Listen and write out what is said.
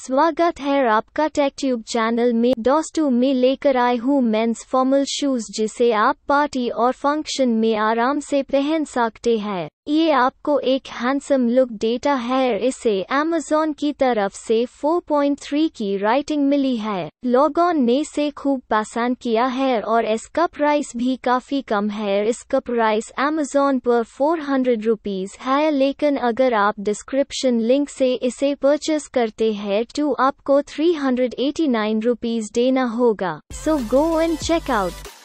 स्वागत है आपका टेक ट्यूब चैनल में दोस्तों में लेकर आए हूँ मेंस फॉर्मल शूज जिसे आप पार्टी और फंक्शन में आराम से पहन सकते हैं ये आपको एक हैंडसम लुक डेटा है इसे अमेजोन की तरफ से 4.3 की राइटिंग मिली है लोगों ने इसे खूब पसंद किया है और इसका प्राइस भी काफी कम है इसका प्राइस अमेजोन पर 400 हंड्रेड रुपीज है लेकिन अगर आप डिस्क्रिप्शन लिंक से इसे परचेस करते हैं तो आपको 389 रुपीज देना होगा so go and check out